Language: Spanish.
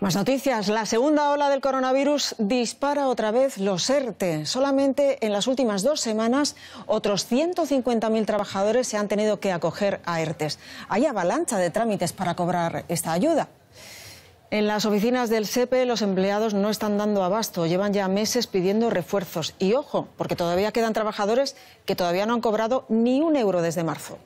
Más noticias. La segunda ola del coronavirus dispara otra vez los ERTE. Solamente en las últimas dos semanas, otros 150.000 trabajadores se han tenido que acoger a ERTES. Hay avalancha de trámites para cobrar esta ayuda. En las oficinas del SEPE los empleados no están dando abasto, llevan ya meses pidiendo refuerzos. Y ojo, porque todavía quedan trabajadores que todavía no han cobrado ni un euro desde marzo.